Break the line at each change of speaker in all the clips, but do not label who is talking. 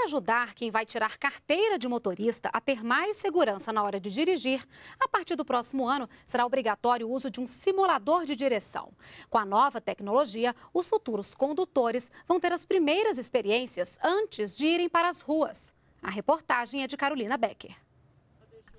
Para ajudar quem vai tirar carteira de motorista a ter mais segurança na hora de dirigir, a partir do próximo ano será obrigatório o uso de um simulador de direção. Com a nova tecnologia, os futuros condutores vão ter as primeiras experiências antes de irem para as ruas. A reportagem é de Carolina Becker.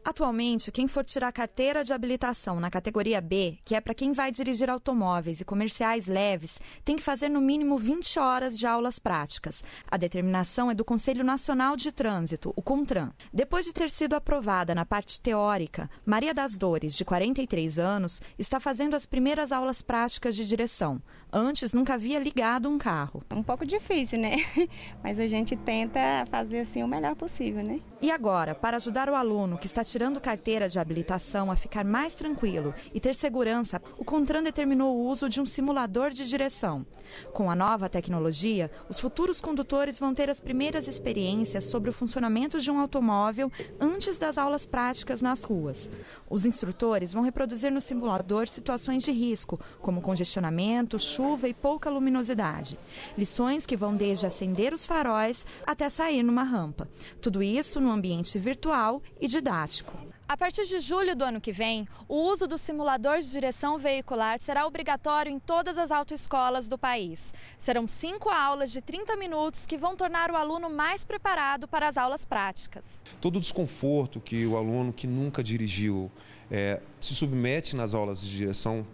Atualmente, quem for tirar carteira de habilitação na categoria B, que é para quem vai dirigir automóveis e comerciais leves, tem que fazer no mínimo 20 horas de aulas práticas. A determinação é do Conselho Nacional de Trânsito, o CONTRAN. Depois de ter sido aprovada na parte teórica, Maria das Dores, de 43 anos, está fazendo as primeiras aulas práticas de direção. Antes, nunca havia ligado um carro. Um pouco difícil, né? Mas a gente tenta fazer assim o melhor possível, né? E agora, para ajudar o aluno que está tirando carteira de habilitação a ficar mais tranquilo e ter segurança, o Contran determinou o uso de um simulador de direção. Com a nova tecnologia, os futuros condutores vão ter as primeiras experiências sobre o funcionamento de um automóvel antes das aulas práticas nas ruas. Os instrutores vão reproduzir no simulador situações de risco, como congestionamento, chuva e pouca luminosidade. Lições que vão desde acender os faróis até sair numa rampa. Tudo isso num ambiente virtual e didático. A partir de julho do ano que vem, o uso do simulador de direção veicular será obrigatório em todas as autoescolas do país. Serão cinco aulas de 30 minutos que vão tornar o aluno mais preparado para as aulas práticas.
Todo o desconforto que o aluno que nunca dirigiu é, se submete nas aulas de direção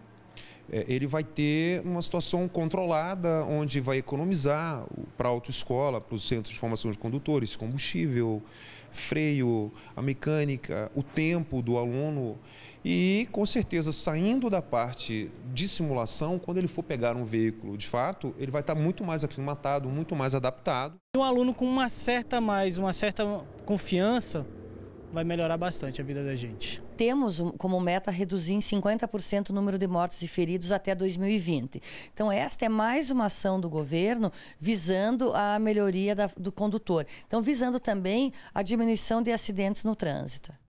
é, ele vai ter uma situação controlada, onde vai economizar para a autoescola, para os centros de formação de condutores, combustível, freio, a mecânica, o tempo do aluno. E, com certeza, saindo da parte de simulação, quando ele for pegar um veículo de fato, ele vai estar muito mais aclimatado, muito mais adaptado. Um aluno
com uma certa mais, uma certa confiança,
vai melhorar bastante a vida da
gente temos como meta reduzir em 50% o número de mortes e feridos até 2020. Então, esta é mais uma ação do governo visando a melhoria da, do condutor. Então, visando também a diminuição de acidentes no trânsito.